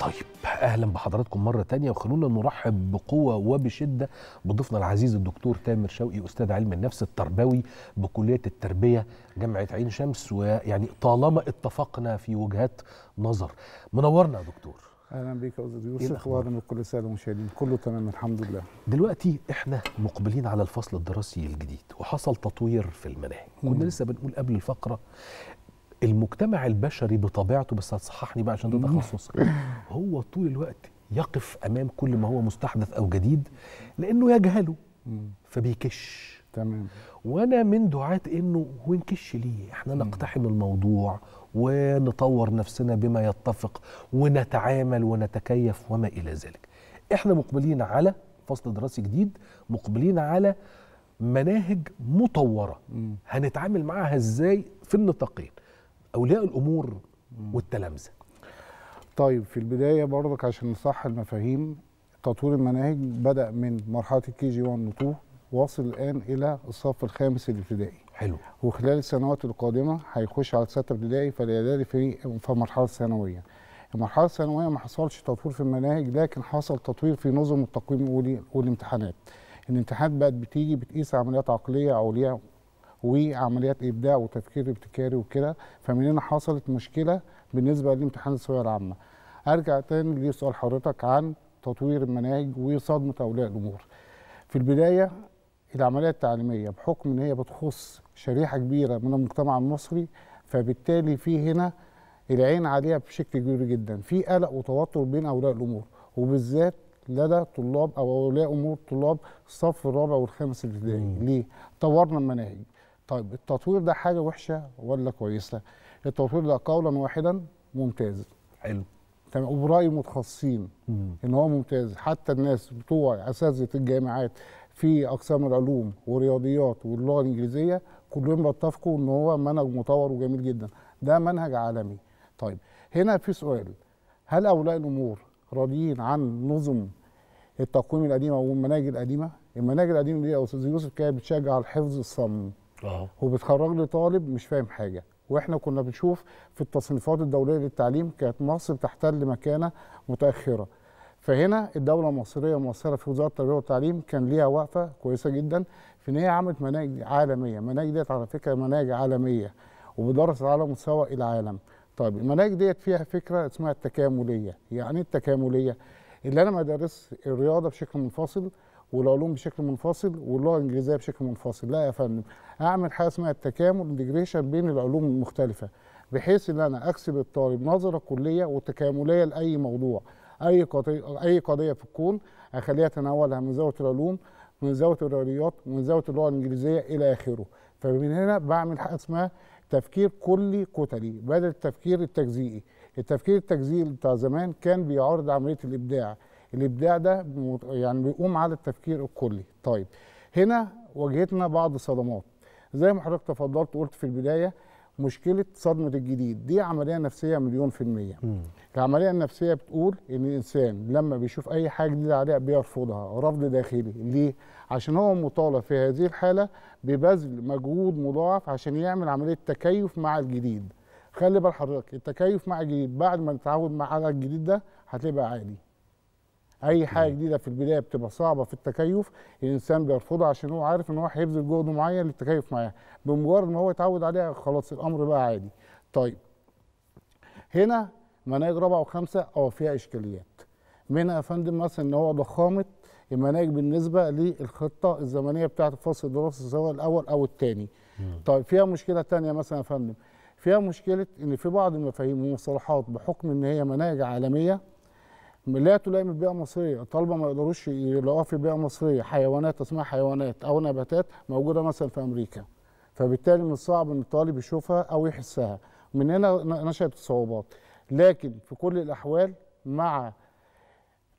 طيب اهلا بحضراتكم مره تانية وخلونا نرحب بقوه وبشده بضيفنا العزيز الدكتور تامر شوقي استاذ علم النفس التربوي بكليه التربيه جامعه عين شمس ويعني طالما اتفقنا في وجهات نظر منورنا يا دكتور اهلا بك يا استاذ يوسف إيه واهلا بكل الساده المشاهدين كله تمام الحمد لله دلوقتي احنا مقبلين على الفصل الدراسي الجديد وحصل تطوير في المناهج كنا لسه بنقول قبل الفقره المجتمع البشري بطبيعته بس هتصححني بقى عشان ده تخصصك هو طول الوقت يقف امام كل ما هو مستحدث او جديد لانه يجهله فبيكش تمام وانا من دعاه انه ونكش ليه احنا نقتحم الموضوع ونطور نفسنا بما يتفق ونتعامل ونتكيف وما الى ذلك احنا مقبلين على فصل دراسي جديد مقبلين على مناهج مطوره هنتعامل معاها ازاي في النطاقين اولياء الامور والتلامذه طيب في البدايه برضك عشان نصح المفاهيم تطوير المناهج بدا من مرحله الكي جي 1 و 2 واصل الان الى الصف الخامس الابتدائي حلو وخلال السنوات القادمه هيخش على سته ابتدائي فالاعدادي في مرحله ثانويه المرحله الثانويه ما حصلش تطوير في المناهج لكن حصل تطوير في نظم التقويم والامتحانات الامتحانات بقت بتيجي بتقيس عمليات عقليه عليا وعمليات ابداع وتفكير ابتكاري وكده فمن هنا حصلت مشكله بالنسبه لامتحان الثانويه العامه. ارجع تاني لسؤال حضرتك عن تطوير المناهج وصدمه اولياء الامور. في البدايه العمليه التعليميه بحكم ان هي بتخص شريحه كبيره من المجتمع المصري فبالتالي في هنا العين عليها بشكل كبير جدا في قلق وتوتر بين اولياء الامور وبالذات لدى طلاب او اولياء امور طلاب الصف الرابع والخامس الابتدائي ليه؟ طورنا المناهج طيب التطوير ده حاجه وحشه ولا كويسه التطوير ده قولا واحدا ممتاز حلو تمام وبراي متخصصين ان هو ممتاز حتى الناس بتوع اساتذه الجامعات في اقسام العلوم والرياضيات واللغه الانجليزيه كلهم بيتفقوا ان هو منهج مطور وجميل جدا ده منهج عالمي طيب هنا في سؤال هل اولياء الامور راضيين عن نظم التقويم القديمه والمناهج القديمه المناهج القديمه دي يا استاذ يوسف كانت بتشجع على الحفظ الصم هو بتخرج لي طالب مش فاهم حاجه واحنا كنا بنشوف في التصنيفات الدوليه للتعليم كانت مصر بتحتل مكانه متاخره فهنا الدوله المصريه المؤثرة في وزاره التربيه والتعليم كان ليها وقفه كويسه جدا في ان هي عملت مناهج عالميه المناهج ديت على فكره مناهج عالميه وبدرست على مستوى العالم طيب المناهج ديت فيها فكره اسمها التكامليه يعني ايه التكامليه اللي انا ما درس الرياضه بشكل منفصل والعلوم بشكل منفصل واللغه الانجليزيه بشكل منفصل لا يا فندم اعمل حاجه اسمها التكامل انتجريشن بين العلوم المختلفه بحيث ان انا اكسب الطالب نظره كليه وتكامليه لاي موضوع اي قضيه اي قضيه في الكون اخليها تناولها من زاويه العلوم من زاويه الرياضيات من زاويه اللغه الانجليزيه الى اخره فمن هنا بعمل حاجه اسمها تفكير كلي كتلي بدل التفكير التجزيئي التفكير التجزيئي بتاع زمان كان بيعارض عمليه الابداع الابداع ده يعني بيقوم على التفكير الكلي طيب هنا واجهتنا بعض صدمات زي ما حضرتك تفضلت قلت في البدايه مشكله صدمه الجديد دي عمليه نفسيه مليون في الميه العمليه النفسيه بتقول ان الانسان لما بيشوف اي حاجه جديده عليه بيرفضها رفض داخلي ليه عشان هو مطالب في هذه الحاله ببذل مجهود مضاعف عشان يعمل عمليه تكيف مع الجديد خلي بال حضرتك التكيف مع الجديد بعد ما نتعود على الجديد ده هتبقى عادي اي حاجه جديده في البدايه بتبقى صعبه في التكيف الانسان بيرفضها عشان هو عارف ان هو هيبذل جهد معين للتكيف معاها بمجرد ما هو يتعود عليها خلاص الامر بقى عادي طيب هنا مناهج رابعه وخمسه اه فيها اشكاليات منها يا فندم مثلا ان هو ضخامه المناهج بالنسبه للخطه الزمنيه بتاعه الفصل الدراسي سواء الاول او الثاني طيب فيها مشكله ثانيه مثلا يا فندم فيها مشكله ان في بعض المفاهيم والمصطلحات بحكم ان هي مناهج عالميه لا تلائم البيئه المصريه الطلبه ما يقدروش يلاقوها في البيئه المصريه حيوانات اسمها حيوانات او نباتات موجوده مثلا في امريكا فبالتالي من الصعب ان الطالب يشوفها او يحسها من هنا نشأت الصعوبات لكن في كل الاحوال مع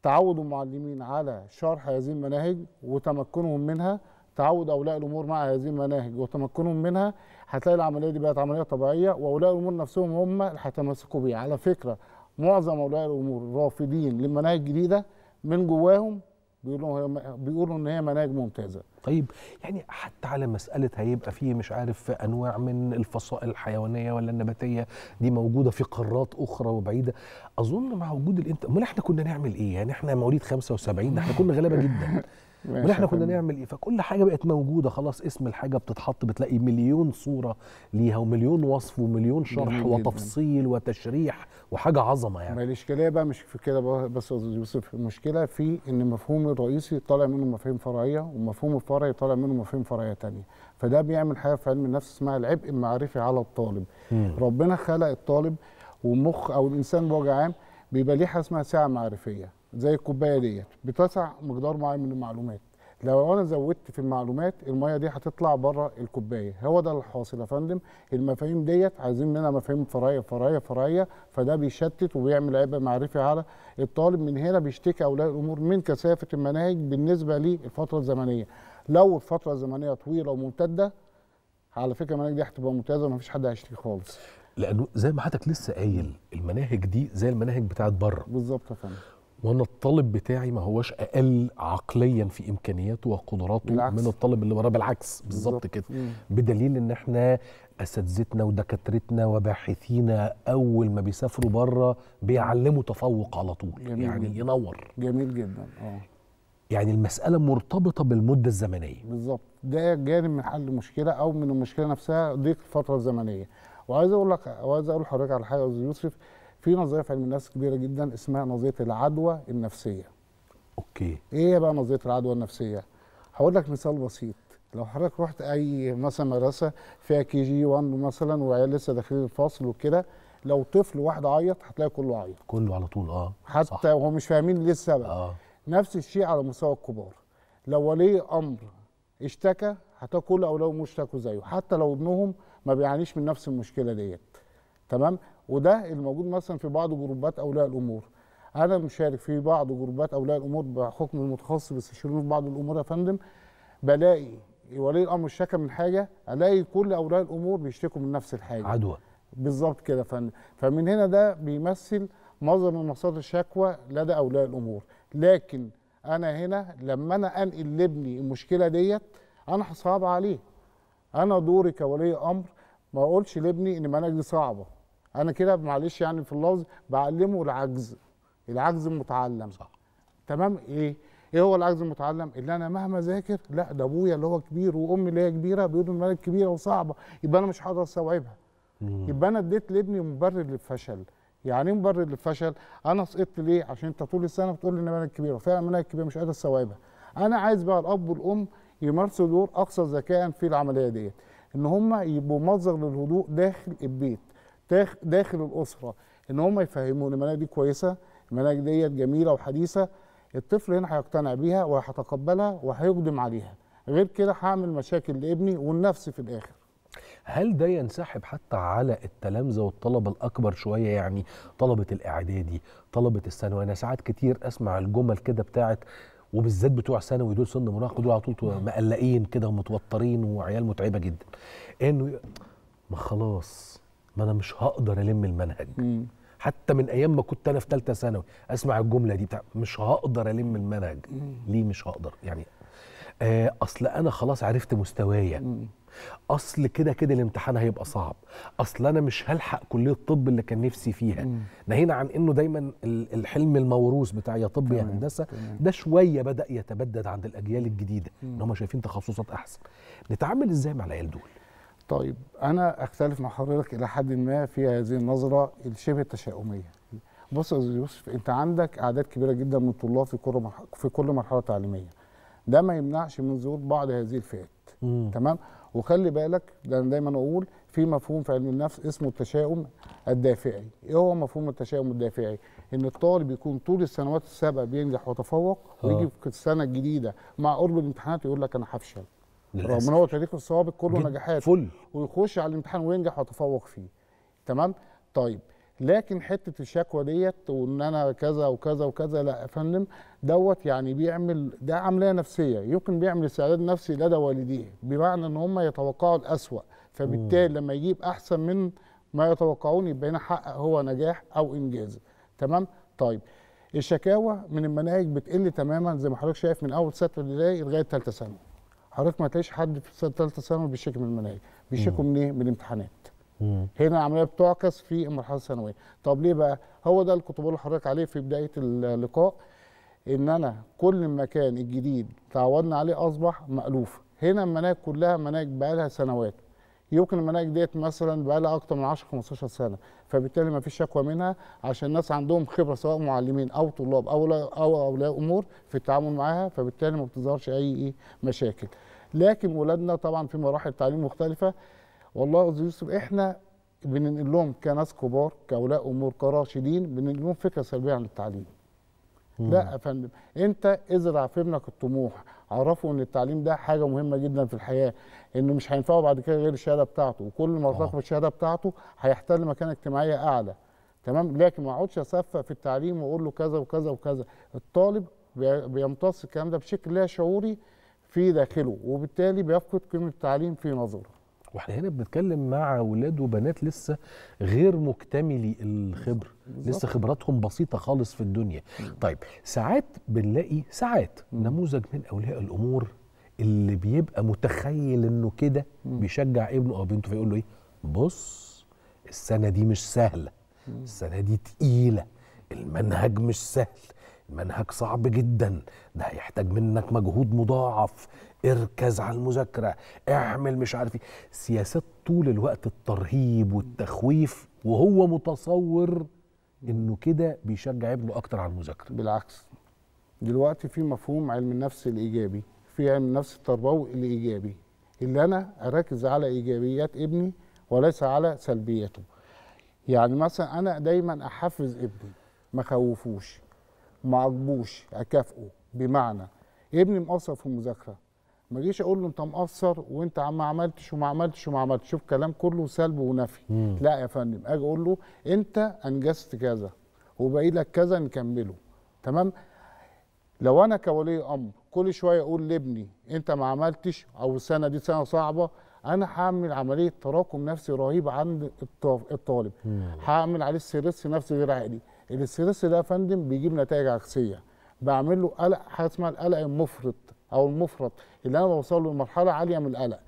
تعود المعلمين على شرح هذه المناهج وتمكنهم منها تعود اولياء الامور مع هذه المناهج وتمكنهم منها هتلاقي العمليه دي بقت عمليه طبيعيه واولياء الامور نفسهم هم اللي هيتمسكوا بيها على فكره معظم اولياء الامور رافضين للمناهج الجديده من جواهم بيقولوا بيقولوا ان هي مناهج ممتازه طيب يعني حتى على مساله هيبقى فيه مش عارف انواع من الفصائل الحيوانيه ولا النباتيه دي موجوده في قارات اخرى وبعيده اظن مع وجود الانت امال احنا كنا نعمل ايه يعني احنا مواليد 75 احنا كنا غلابه جدا ونحن كنا نعمل ايه فكل حاجه بقت موجوده خلاص اسم الحاجه بتتحط بتلاقي مليون صوره ليها ومليون وصف ومليون شرح وتفصيل وتشريح وحاجه عظمه يعني ما الاشكاليه بقى مش في كده بس يوسف المشكله في ان المفهوم الرئيسي طالع منه مفاهيم فرعيه ومفهوم الفرعي طالع منه مفاهيم فرعيه ثانيه فده بيعمل حاجه في علم النفس اسمها العبء المعرفي على الطالب مم. ربنا خلق الطالب ومخ او الانسان بوجه عام بيبقى ليه حاجه اسمها ساعه معرفيه زي الكوبايه ديت بتسع مقدار معين من المعلومات لو انا زودت في المعلومات الميه دي هتطلع بره الكوبايه هو ده اللي حاصل يا فندم المفاهيم ديت عايزين منها مفاهيم فرعيه فرعيه فرعيه فده بيشتت وبيعمل عبء معرفي على الطالب من هنا بيشتكي اولياء الامور من كثافه المناهج بالنسبه للفتره الزمنيه لو الفتره الزمنيه طويله وممتده على فكره المناهج دي هتبقى ممتازه ومفيش حد هيشتكي خالص لانه زي ما حضرتك لسه قايل المناهج دي زي المناهج بتاعت بره بالظبط يا فندم وانا الطالب بتاعي ما هوش اقل عقليا في امكانياته وقدراته بالعكس. من الطالب اللي وراه بالعكس بالظبط كده مم. بدليل ان احنا اساتذتنا ودكاترتنا وباحثينا اول ما بيسافروا بره بيعلموا تفوق على طول جميل يعني جدا. ينور جميل جدا اه يعني المساله مرتبطه بالمده الزمنيه بالظبط ده جانب من حل المشكله او من المشكله نفسها ضيق الفتره الزمنيه وعايز اقول لك وعايز اقول لحضرتك على حاجه يا استاذ يوسف في نظريه في علم النفس كبيره جدا اسمها نظريه العدوى النفسيه اوكي ايه بقى نظريه العدوى النفسيه هقول لك مثال بسيط لو حضرتك رحت اي مثلا مدرسه فيها كي جي 1 مثلا وعيال لسه داخلين الفصل وكده لو طفل واحد عيط هتلاقي كله عيط كله على طول اه حتى صح. وهو مش فاهمين ليه السبب آه. نفس الشيء على مستوى الكبار لو ولي امر اشتكى هتلاقي كل اولاده اشتكوا زيه حتى لو ابنهم ما بيعانيش من نفس المشكله ديت تمام وده الموجود مثلا في بعض جروبات اولياء الامور انا مشارك في بعض جروبات اولياء الامور بحكم المتخصص بيستشيروني في بعض الامور يا فندم بلاقي ولي الامر اشتكى من حاجه الاقي كل اولياء الامور بيشتكوا من نفس الحاجه عدوى بالظبط كده يا فندم فمن هنا ده بيمثل مصدر من مصادر الشكوى لدى اولياء الامور لكن انا هنا لما انا انقل لابني المشكله ديت انا هصعب عليه انا دوري كولي امر ما اقولش لابني ان المناهج دي صعبه انا كده معلش يعني في اللفظ بعلمه العجز العجز المتعلم صح تمام ايه ايه هو العجز المتعلم اللي انا مهما ذاكر لا ده ابويا اللي هو كبير وامي اللي هي كبيره بيقولوا الملك كبيره وصعبه يبقى انا مش هقدر استوعبها يبقى انا اديت لابني مبرر للفشل يعني ايه مبرر للفشل انا سقطت ليه عشان انت طول السنه بتقول لي ان الملك كبيره وفعلا الملك كبيره مش قادر استوعبها انا عايز بقى الاب والام يمارسوا دور اقصى ذكاء في العمليه ديت ان هم يبقوا مصدر للهدوء داخل البيت داخل الاسره ان هم يفهموا ان المناهج دي كويسه المناهج ديت جميله وحديثه الطفل هنا هيقتنع بيها وهيتقبلها وهيقدم عليها غير كده هعمل مشاكل لابني والنفس في الاخر هل ده ينسحب حتى على التلامذه والطلبه الاكبر شويه يعني طلبه الاعدادي طلبه الثانوي انا ساعات كتير اسمع الجمل كده بتاعت وبالذات بتوع ثانوي دول سن مراهقه دول على طول مقلقين كده ومتوترين وعيال متعبه جدا انه ما خلاص ما انا مش هقدر الم المنهج مم. حتى من ايام ما كنت انا في ثالثه ثانوي اسمع الجمله دي بتاع مش هقدر الم المنهج مم. ليه مش هقدر يعني آه اصل انا خلاص عرفت مستوايا اصل كده كده الامتحان هيبقى صعب اصل انا مش هلحق كليه الطب اللي كان نفسي فيها ناهينا عن انه دايما الحلم الموروث بتاع يا طب يا هندسه ده شويه بدا يتبدد عند الاجيال الجديده ان هم شايفين تخصصات احسن نتعامل ازاي مع العيال دول طيب انا اختلف مع حضرتك الى حد ما في هذه النظره الشبه التشاؤميه بص يا يوسف انت عندك اعداد كبيره جدا من الطلاب في كل في كل مرحله تعليميه ده ما يمنعش من ظهور بعض هذه الفئات تمام وخلي بالك ده انا دايما اقول في مفهوم في علم النفس اسمه التشاؤم الدافعي ايه هو مفهوم التشاؤم الدافعي ان الطالب يكون طول السنوات السابقه بينجح وتفوق آه. ويجي في السنه الجديده مع قرب الامتحانات يقول لك انا هفشل رغم ان هو تاريخ السوابق كله نجاحات فل ويخش على الامتحان وينجح ويتفوق فيه تمام طيب لكن حته الشكوى ديت وان انا كذا وكذا وكذا لا يا فندم دوت يعني بيعمل ده عمليه نفسيه يمكن بيعمل استعداد نفسي لدى والديه بمعنى ان هم يتوقعوا الاسوء فبالتالي مم. لما يجيب احسن من ما يتوقعون يبقى هنا حقق هو نجاح او انجاز تمام طيب الشكاوى من المناهج بتقل تماما زي ما حضرتك شايف من اول سته ابتدائي لغايه ثالثه ثانوي حضرتك ما تلاقيش حد في سنه ثالثه ثانوي بيشتكي من المناهج بيشتكوا من ايه من الامتحانات هنا العمليه بتعكس في المرحله الثانويه طب ليه بقى هو ده اللي كنت بقول لحضرتك عليه في بدايه اللقاء ان انا كل المكان الجديد تعودنا عليه اصبح مالوف هنا المناهج كلها مناهج بقى لها سنوات يمكن المناهج ديت مثلا بقى لها اكتر من 10 15 سنه فبالتالي ما فيش شكوى منها عشان الناس عندهم خبره سواء معلمين او طلاب او او اولياء امور في التعامل معاها فبالتالي ما بتظهرش اي إيه، مشاكل لكن ولادنا طبعا في مراحل تعليم مختلفه والله يا استاذ يوسف احنا بننقل لهم كناس كبار كاولاء امور كراشدين بننقل لهم فكره سلبيه عن التعليم لا يا فندم انت ازرع في ابنك الطموح عرفوا ان التعليم ده حاجه مهمه جدا في الحياه انه مش هينفعه بعد كده غير الشهاده بتاعته وكل ما ارتقى آه. بالشهاده بتاعته هيحتل مكانه اجتماعيه اعلى تمام لكن ما اقعدش اصفق في التعليم واقول له كذا وكذا وكذا الطالب بيمتص الكلام ده بشكل لا شعوري في داخله وبالتالي بيفقد قيمه التعليم في نظره واحنا هنا بنتكلم مع ولاد وبنات لسه غير مكتملي الخبر بالزبط. لسه خبراتهم بسيطه خالص في الدنيا طيب ساعات بنلاقي ساعات نموذج من اولياء الامور اللي بيبقى متخيل انه كده بيشجع ابنه او بنته فيقول له ايه بص السنه دي مش سهله السنه دي تقيله المنهج مش سهل منهج صعب جدا ده هيحتاج منك مجهود مضاعف اركز على المذاكرة اعمل مش عارف ايه سياسات طول الوقت الترهيب والتخويف وهو متصور انه كده بيشجع ابنه اكتر على المذاكرة بالعكس دلوقتي في مفهوم علم النفس الايجابي في علم النفس التربوي الايجابي اللي انا اركز على ايجابيات ابني وليس على سلبياته يعني مثلا انا دايما احفز ابني ما خوفوش ما عجبوش اكافئه بمعنى ابني مقصر في المذاكره ما جيش اقول له انت مقصر وانت ما عملتش وما عملتش وما عملتش شوف كلام كله سلب ونفي مم. لا يا فندم اجي اقول له انت انجزت كذا وباقي لك كذا نكمله تمام لو انا كولي امر كل شويه اقول لابني انت ما عملتش او السنه دي سنه صعبه انا هعمل عمليه تراكم نفسي رهيب عند الطالب هعمل عليه ستريس نفسي غير عادي الاسترس ده يا فندم بيجيب نتائج عكسيه بعمل له قلق حاجه اسمها القلق المفرط او المفرط اللي انا بوصل له لمرحله عاليه من القلق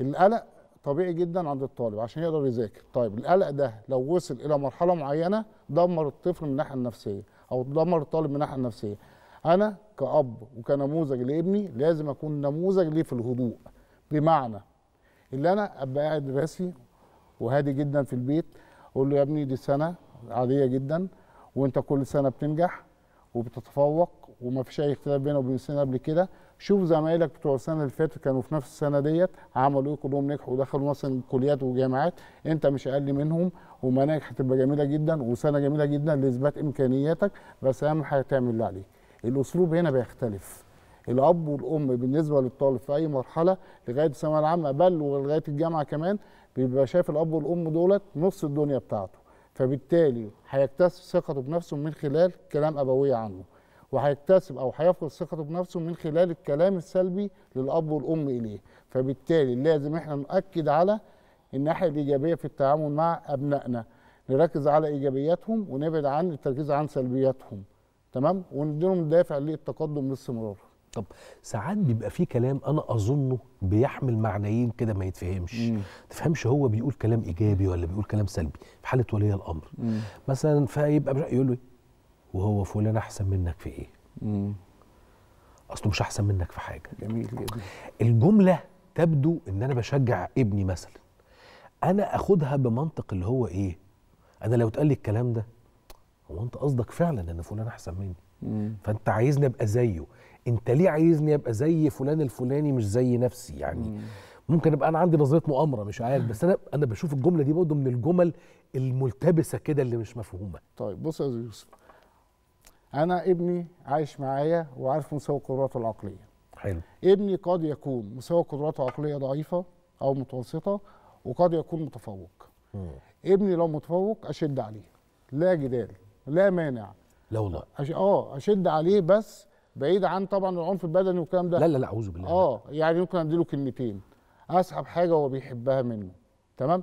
القلق طبيعي جدا عند الطالب عشان يقدر يذاكر طيب القلق ده لو وصل الى مرحله معينه دمر الطفل من الناحيه النفسيه او دمر الطالب من الناحيه النفسيه انا كاب وكنموذج لابني لازم اكون نموذج ليه في الهدوء بمعنى اللي انا ابقى قاعد راسي وهادي جدا في البيت اقول له يا ابني دي سنه عاديه جدا وانت كل سنه بتنجح وبتتفوق وما فيش اي اختلاف بينه وبين السنه قبل كده شوف زمايلك بتوع السنه اللي فاتت كانوا في نفس السنه ديت عملوا ايه كلهم نجحوا ودخلوا مثلا كليات وجامعات انت مش اقل منهم ومناجح هتبقى جميله جدا وسنه جميله جدا لاثبات امكانياتك بس اهم حاجه تعمل اللي عليك الاسلوب هنا بيختلف الاب والام بالنسبه للطالب في اي مرحله لغايه الثانويه العامه بل ولغايه الجامعه كمان بيبقى شايف الاب والام دولت نص الدنيا بتاعته فبالتالي هيكتسب ثقته بنفسه من خلال كلام ابويه عنه وهيكتسب او هيفقد ثقته بنفسه من خلال الكلام السلبي للاب والام اليه فبالتالي لازم احنا نؤكد على الناحيه الايجابيه في التعامل مع ابنائنا نركز على ايجابياتهم ونبعد عن التركيز عن سلبياتهم تمام ونديلهم دافع للتقدم باستمرار طب ساعات بيبقى في كلام انا اظنه بيحمل معنيين كده ما يتفهمش ما تفهمش هو بيقول كلام ايجابي ولا بيقول كلام سلبي في حاله ولي الامر مم. مثلا فيبقى يقول له إيه؟ وهو فلان احسن منك في ايه مم. اصله مش احسن منك في حاجه جميل جدا الجمله تبدو ان انا بشجع ابني مثلا انا اخدها بمنطق اللي هو ايه انا لو اتقال لي الكلام ده هو انت قصدك فعلا ان فلان احسن مني مم. فانت عايزني ابقى زيه انت ليه عايزني ابقى زي فلان الفلاني مش زي نفسي يعني مم. ممكن ابقى انا عندي نظريه مؤامره مش عارف بس انا انا بشوف الجمله دي برضه من الجمل الملتبسه كده اللي مش مفهومه طيب بص يا يوسف انا ابني عايش معايا وعارف مستوى قدراته العقليه حلو ابني قد يكون مستوى قدراته العقليه ضعيفه او متوسطه وقد يكون متفوق مم. ابني لو متفوق اشد عليه لا جدال لا مانع لا والله أش... اه اشد عليه بس بعيد عن طبعا العنف البدني والكلام ده لا لا لا اعوذ بالله اه يعني ممكن اديله كلمتين اسحب حاجه هو بيحبها منه تمام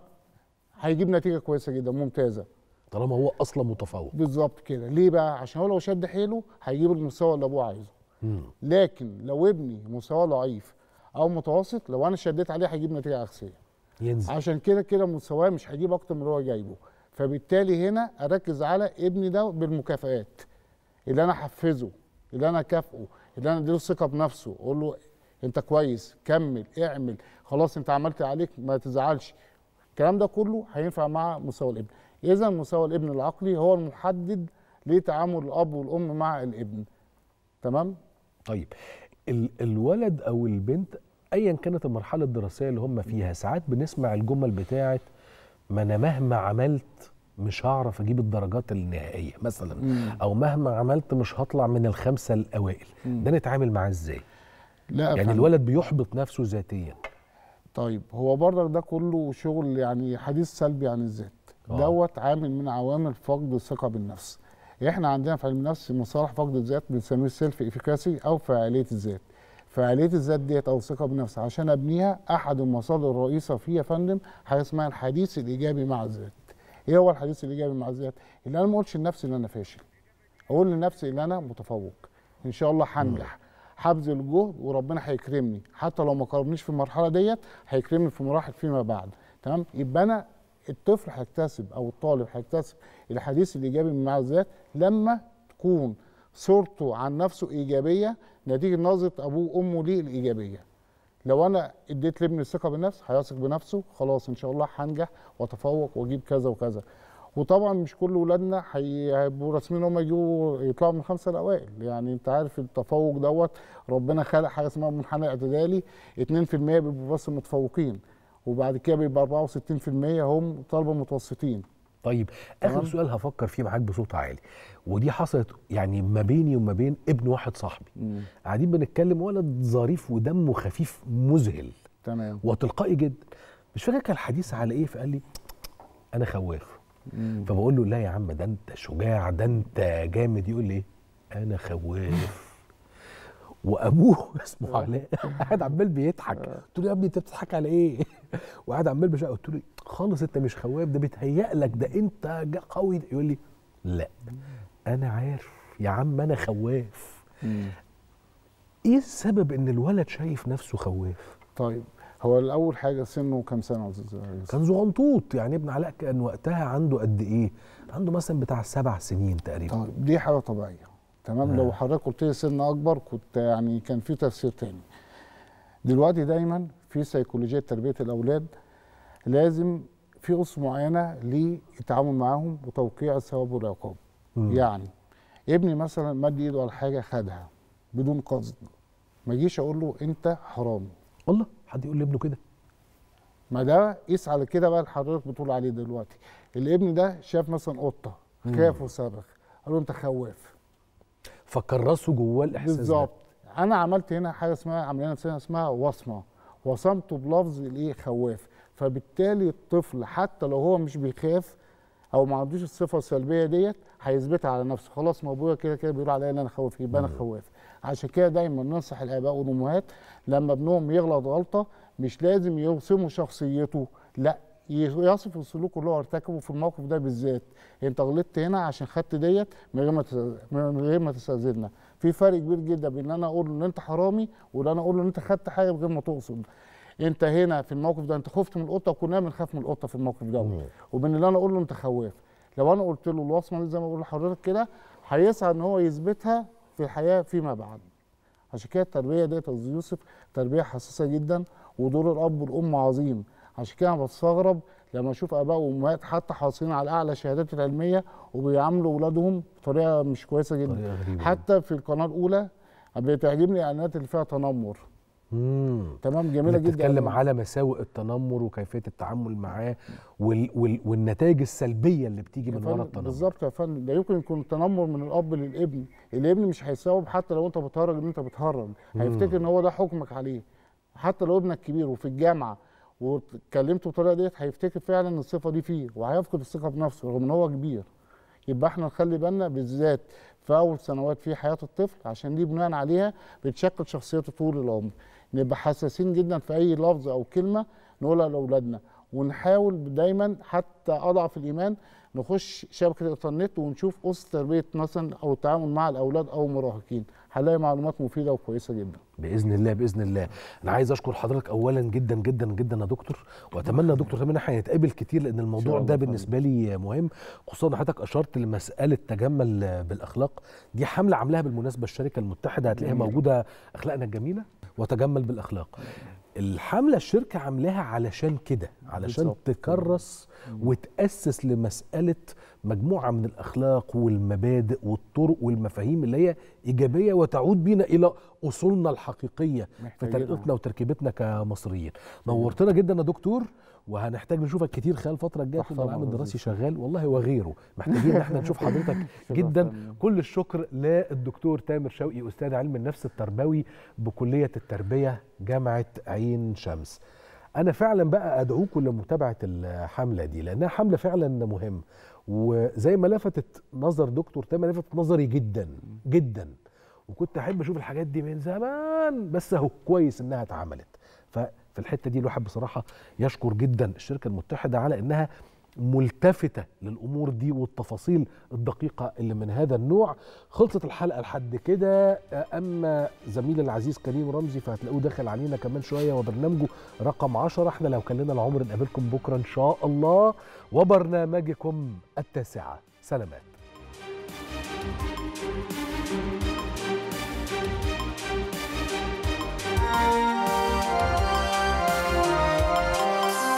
هيجيب نتيجه كويسه جدا ممتازه طالما هو اصلا متفوق بالظبط كده ليه بقى عشان هو لو شد حيله هيجيب المستوى اللي ابوه عايزه مم. لكن لو ابني مستواه ضعيف او متوسط لو انا شديت عليه هيجيب نتيجه عكسيه ينزل عشان كده كده مستواه مش هيجيب اكتر من اللي هو جايبه فبالتالي هنا اركز على ابني ده بالمكافئات اللي انا احفزه اللي انا اكافئه اللي انا اديله ثقه بنفسه اقول له انت كويس كمل اعمل خلاص انت عملت عليك ما تزعلش الكلام ده كله هينفع مع مستوى الابن اذا مستوى الابن العقلي هو المحدد لتعامل الاب والام مع الابن تمام طيب الولد او البنت ايا كانت المرحله الدراسيه اللي هم فيها ساعات بنسمع الجمل بتاعه ما انا مهما عملت مش هعرف اجيب الدرجات النهائيه مثلا مم. او مهما عملت مش هطلع من الخمسه الاوائل مم. ده نتعامل معاه ازاي لا يعني فهم. الولد بيحبط نفسه ذاتيا طيب هو برضك ده كله شغل يعني حديث سلبي عن الذات آه. دوت عامل من عوامل فقد الثقه بالنفس احنا عندنا في علم النفس مصطلح فقد الذات بنسميه سيلف افيكاسي او فاعليه الذات فعاليه الذات ديت او الثقه بالنفس عشان ابنيها احد المصادر الرئيسه فيها يا فندم حاجه اسمها الحديث الايجابي مع الذات. ايه هو الحديث الايجابي مع الذات؟ اللي انا ما اقولش لنفسي ان انا فاشل. اقول لنفسي ان انا متفوق. ان شاء الله هنجح. هبذل جهد وربنا هيكرمني حتى لو ما كرمنيش في المرحله ديت هيكرمني في مراحل فيما بعد تمام يبقى انا الطفل هيكتسب او الطالب هيكتسب الحديث الايجابي مع الذات لما تكون صورته عن نفسه ايجابيه نتيجه نظره ابوه وامه ليه الايجابيه لو انا اديت لابني الثقه بالنفس هيثق بنفسه خلاص ان شاء الله هنجح واتفوق واجيب كذا وكذا وطبعا مش كل ولادنا هيبقوا راسمين ان هم يجوا يطلعوا من الخمسه الاوائل يعني انت عارف التفوق دوت ربنا خلق حاجه اسمها منحنى اعتدالي 2% بيبقوا بس متفوقين وبعد كده بيبقى 64% هم طلبه متوسطين طيب اخر سؤال هفكر فيه معاك بصوت عالي ودي حصلت يعني ما بيني وما بين ابن واحد صاحبي قاعدين بنتكلم ولد ظريف ودمه خفيف مذهل تمام وتلقائي جدا مش فاكر كان الحديث على ايه فقال لي انا خواف فبقول له لا يا عم ده انت شجاع ده انت جامد يقول لي إيه؟ انا خواف وابوه اسمه آه. علاء قاعد عمال بيضحك آه. قلت له يا ابني انت بتضحك على ايه؟ وقاعد عمال بشق قلت له خالص انت مش خواب ده بيتهيأ لك ده انت قوي يقول لي لا انا عارف يا عم انا خواف ايه السبب ان الولد شايف نفسه خواف؟ طيب هو الاول حاجه سنه كام سنه كان زغنطوط يعني ابن علاء كان وقتها عنده قد ايه عنده مثلا بتاع سبع سنين تقريبا طيب دي حاجه طبيعيه تمام آه. لو حضرتك قلت لي سن اكبر كنت يعني كان في تفسير تاني دلوقتي دايما في سيكولوجيه تربيه الاولاد لازم في اسس معينه للتعامل معاهم وتوقيع الثواب والعقاب يعني ابني مثلا مد ايده على حاجه خدها بدون قصد ما اجيش اقول له انت حرام الله حد يقول لابنه كده ما ده قيس على كده بقى اللي حضرتك بتقول عليه دلوقتي الابن ده شاف مثلا قطه خاف وصرخ قال له انت خواف فكرسوا جواه الاحساس بالظبط انا عملت هنا حاجه اسمها عمليه نفسيه اسمها وصمه وصمته بلفظ الايه خواف فبالتالي الطفل حتى لو هو مش بيخاف او ما عندوش الصفه السلبيه ديت هيثبتها على نفسه خلاص ما ابويا كده كده بيقول عليا ان انا خواف يبقى انا خواف عشان كده دايما ننصح الاباء والامهات لما ابنهم يغلط غلطه مش لازم يوصموا شخصيته لا يصف السلوك اللي هو ارتكبه في الموقف ده بالذات انت غلطت هنا عشان خدت ديت من غير ما من غير ما تستاذننا في فرق كبير جدا بين ان انا اقول له ان انت حرامي وان انا اقول له ان انت خدت حاجه من غير ما تقصد انت هنا في الموقف ده انت خفت من القطه وكلنا بنخاف من القطه في الموقف ده وبين اللي انا اقول له انت خواف لو انا قلت له الوصمه دي زي ما بقول لحضرتك كده هيسعى ان هو يثبتها في الحياه فيما بعد عشان كده التربيه ديت يا يوسف تربيه حساسه جدا ودور الاب والام عظيم عشان كده انا بستغرب لما اشوف اباء وامهات حتى حاصلين على اعلى شهادات العلميه وبيعاملوا اولادهم بطريقه مش كويسه جدا حتى في القناه الاولى بتعجبني الاعلانات اللي فيها تنمر مم. تمام جميله جدا بتتكلم على مساوئ التنمر وكيفيه التعامل معاه وال وال والنتائج السلبيه اللي بتيجي من ورا التنمر بالظبط يا فندم ده يمكن يكون تنمر من الاب للابن الابن مش هيساوب حتى لو انت بتهرج ان انت بتهرج هيفتكر ان هو ده حكمك عليه حتى لو ابنك كبير وفي الجامعه واتكلمت بالطريقه ديت هيفتكر فعلا الصفه دي فيه وهيفقد الثقه في نفسه رغم ان هو كبير يبقى احنا نخلي بالنا بالذات في اول سنوات في حياه الطفل عشان دي بناء عليها بتشكل شخصيته طول العمر نبقى حساسين جدا في اي لفظ او كلمه نقولها لاولادنا ونحاول دايما حتى اضعف الايمان نخش شبكه الانترنت ونشوف اسس تربيه مثلا او التعامل مع الاولاد او المراهقين هلاقي معلومات مفيده وكويسه جدا باذن الله باذن الله انا عايز اشكر حضرتك اولا جدا جدا جدا يا دكتور واتمنى يا دكتور تمنى احنا نتقابل كتير لان الموضوع ده بالنسبه لي مهم خصوصا حضرتك اشرت لمساله تجمل بالاخلاق دي حمله عاملاها بالمناسبه الشركه المتحده هتلاقيها موجوده اخلاقنا الجميله وتجمل بالاخلاق الحمله الشركه عاملاها علشان كده علشان بالزبط. تكرس وتاسس لمساله مجموعه من الاخلاق والمبادئ والطرق والمفاهيم اللي هي ايجابيه وتعود بينا الى اصولنا الحقيقيه في تنقلتنا وتركيبتنا كمصريين نورتنا جدا يا دكتور وهنحتاج نشوفك كتير خلال الفتره الجايه في العام الدراسي شغال والله وغيره محتاجين ان احنا نشوف حضرتك جدا كل الشكر للدكتور تامر شوقي استاذ علم النفس التربوي بكليه التربيه جامعه عين شمس انا فعلا بقى ادعوكم لمتابعه الحمله دي لانها حمله فعلا مهمه وزي ما لفتت نظر دكتور تامر لفتت نظري جدا جدا وكنت احب اشوف الحاجات دي من زمان بس اهو كويس انها اتعملت ف في الحته دي الواحد بصراحه يشكر جدا الشركه المتحده على انها ملتفته للامور دي والتفاصيل الدقيقه اللي من هذا النوع خلصت الحلقه لحد كده اما زميل العزيز كريم رمزي فهتلاقوه داخل علينا كمان شويه وبرنامجه رقم 10 احنا لو كان لنا العمر نقابلكم بكره ان شاء الله وبرنامجكم التاسعه سلامات